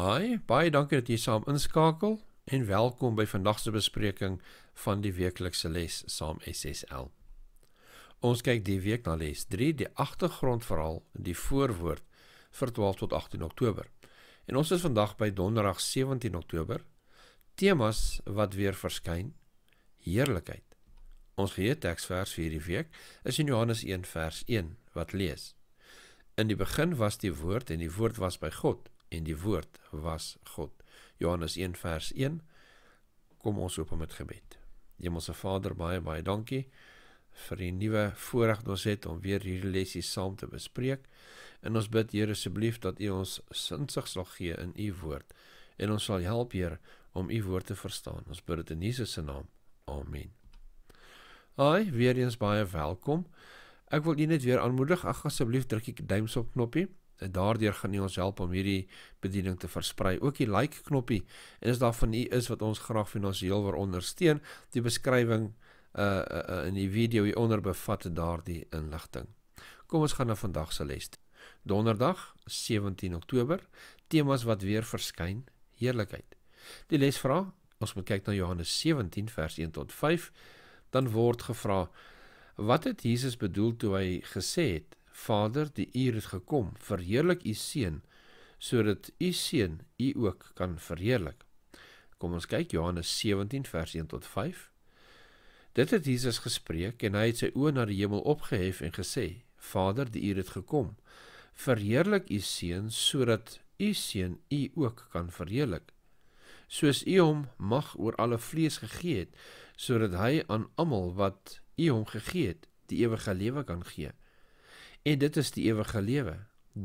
Hi, baie dankie dat jy saam inskakel en welkom by vandag se bespreking van die weeklikse les saam SSL. Ons kyk die week na les 3, die agtergrondverhaal, die voorwoord vir 12 tot 18 Oktober. En ons is vandag by Donderdag 17 Oktober. Temas wat weer verskyn: Heerlikheid. Ons gee teksvers vir hierdie week is in Johannes 1 vers 1 wat lees: In die begin was die woord en die woord was by God en die woord was God. Johannes 1 vers 1. Kom ons open met gebed. Hemelse Vader, baie baie dankie vir die nuwe voorreg wat ons het om weer hierdie lesse saam te bespreek. En ons bid Here asseblief dat U ons sinsig sal gee in U woord en ons sal help Heer om U woord te verstaan. Ons bid dit in Jesus se naam. Amen. Hi, weer eens baie welkom. Ek wil u net weer aanmoedig, ag asseblief druk die duimpie op knoppie daardeur gaan u ons help om hierdie bediening te versprei. Ook die like knoppie en as daar van u is wat ons graag finansiëel wil ondersteun, die beskrywing uh, uh, uh in die video hieronder bevat daardie inligting. Kom ons gaan na vandag se les. Donderdag, 17 Oktober, temas wat weer verskyn, heerlikheid. Die les vra, ons moet kyk na Johannes 17 vers 1 tot 5, dan word gevra wat het Jesus bedoel toe hy gesê het Vader, die uur is gekom, verheerlik u seun sodat u seun u ook kan verheerlik. Kom ons kyk Johannes 17 vers 1 tot 5. Dit het Jesus gespreek en hy het sy oë na die hemel opgehef en gesê: Vader, die uur het gekom. Verheerlik u seun sodat u seun u ook kan verheerlik. Soos u hom mag oor alle vlees gegee het, sodat hy aan almal wat u hom gegee het, die ewige lewe kan gee. En dit is die ewige lewe,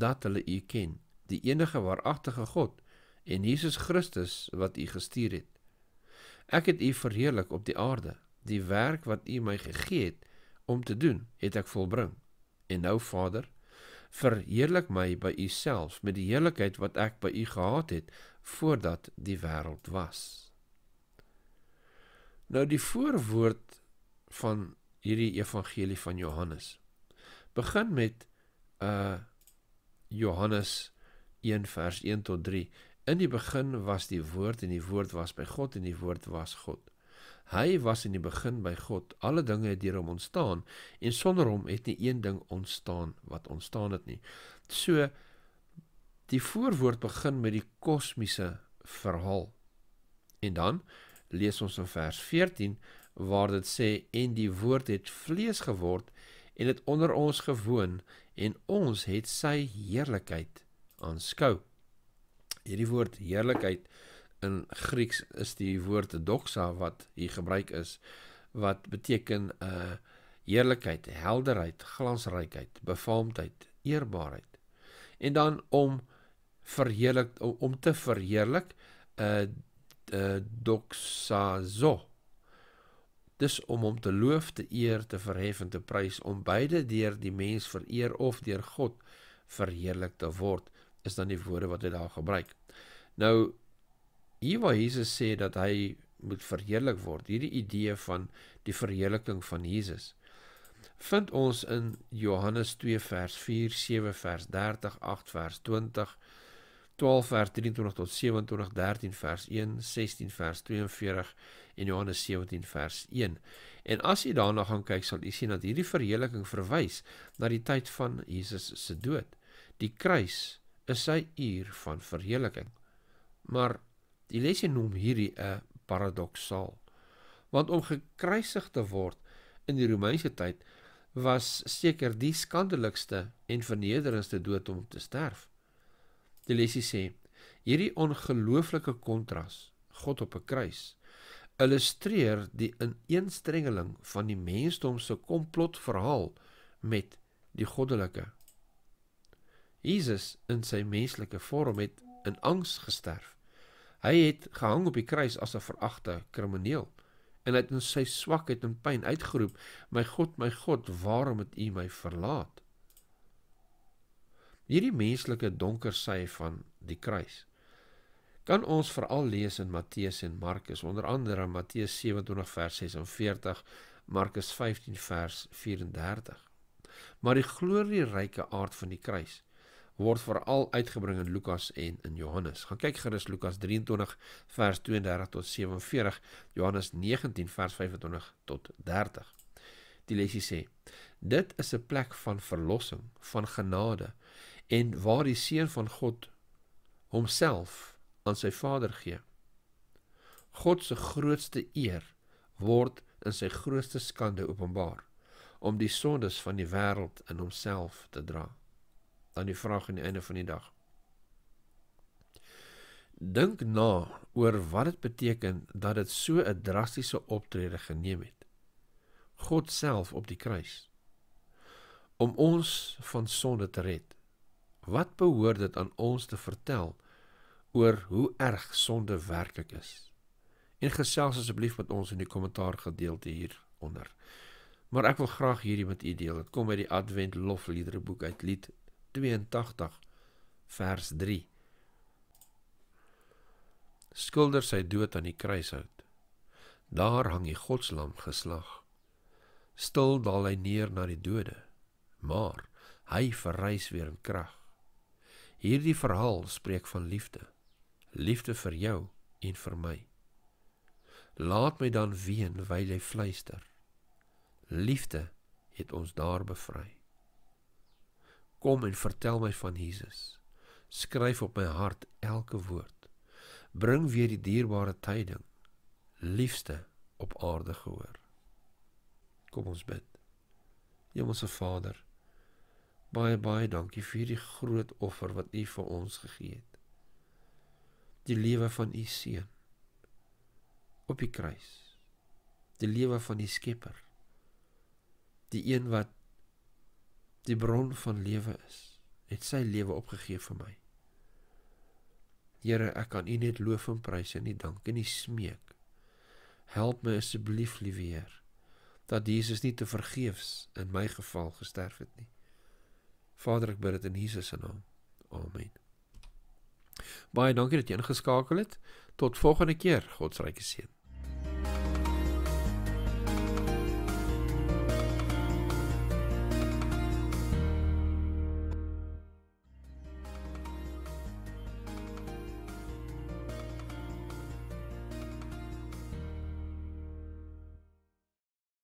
dat hulle U ken, die enige waaragtige God en Jesus Christus wat U gestuur het. Ek het U verheerlik op die aarde. Die werk wat U my gegee het om te doen, het ek volbring. En nou Vader, verheerlik my by U self met die heerlikheid wat ek by U gehad het voordat die wêreld was. Nou die voorwoord van hierdie evangelie van Johannes Begin met uh Johannes 1 vers 1 tot 3. In die begin was die woord en die woord was by God en die woord was God. Hy was in die begin by God. Alle dinge het deur hom ontstaan en sonder hom het nie een ding ontstaan wat ontstaan het nie. So die voorwoord begin met die kosmiese verhaal. En dan lees ons in vers 14 waar dit sê en die woord het vlees geword en het onder ons gewoon en ons het sy heerlikheid aanskou. Hierdie woord heerlikheid in Grieks is die woord doxa wat hier gebruik is wat beteken 'n uh, heerlikheid, helderheid, glansrykheid, befaamdheid, eerbaarheid. En dan om verheerlik om, om te verheerlik 'n uh, uh, doxazo dis om hom te loof te eer te verhef en te prys om beide deur die mens vereer of deur God verheerlik te word is dan die woorde wat hy daar gebruik nou hier waar Jesus sê dat hy moet verheerlik word hierdie idee van die verheerliking van Jesus vind ons in Johannes 2 vers 4 7 vers 30 8 vers 20 12 vers 23 tot 27, 13 vers 1, 16 vers 42 en Johannes 17 vers 1. En as jy daarna gaan kyk, sal jy sien dat hierdie verheerliking verwys na die tyd van Jesus se dood. Die kruis is sy uur van verheerliking. Maar die lesie noem hierdie 'n paradoksaal. Want om gekruisig te word in die Romeinse tyd was seker die skandelikste en vernederendste dood om te sterf. Delessie sê: Hierdie ongelooflike kontras, God op 'n kruis, illustreer die ineenstrengeling van die mensdom se komplotverhaal met die goddelike. Jesus in sy menslike vorm het in angs gesterf. Hy het gehang op die kruis as 'n veragte krimineel en hy het in sy swakheid en pyn uitgeroep: "My God, my God, waarom het U my verlaat?" Hierdie menslike donker sy van die kruis kan ons veral lees in Matteus en Markus, onder andere Matteus 27 vers 46, Markus 15 vers 34. Maar die glorieryke aard van die kruis word veral uitgebring in Lukas en in Johannes. Gaan kyk gerus Lukas 23 vers 32 tot 47, Johannes 19 vers 25 tot 30. Die lesie sê: Dit is 'n plek van verlossing, van genade en waar die seun van God homself aan sy Vader gee. God se grootste eer word in sy grootste skande openbaar om die sondes van die wêreld in homself te dra. Dan die vraag aan die einde van die dag. Dink na oor wat dit beteken dat dit so 'n drastiese optrede geneem het. God self op die kruis om ons van sonde te red. Wat behoort dit aan ons te vertel oor hoe erg sonde werklik is? En gesels asseblief met ons in die kommentaar gedeelte hieronder. Maar ek wil graag hierdie met u deel. Dit kom uit die Advent Lofliedere boek uit Lied 82 vers 3. Skilder sy dood aan die kruishout. Daar hang die Godslam geslag. Stil daal hy neer na die dode, maar hy verrys weer in krag. Hierdie verhaal spreek van liefde. Liefde vir jou en vir my. Laat my dan ween terwyl jy fluister. Liefde het ons daar bevry. Kom en vertel my van Jesus. Skryf op my hart elke woord. Bring weer die dierbare tyding. Liefste op aarde gehoor. Kom ons bid. Hemelse Vader, Baie baie dankie vir hierdie groot offer wat U vir ons gegee het. Die lewe van U seun op die kruis. Die lewe van die Skepper. Die een wat die bron van lewe is, het sy lewe opgegee vir my. Here, ek kan U net loof en prys en U dank en U smeek. Help my asseblief, liewe Heer, dat Jesus nie te vergeefs in my geval gesterf het nie Vader, ek bid dit in Jesus se naam. Amen. Baie dankie dat jy ingeskakel het. Tot volgende keer. Godsryke seën.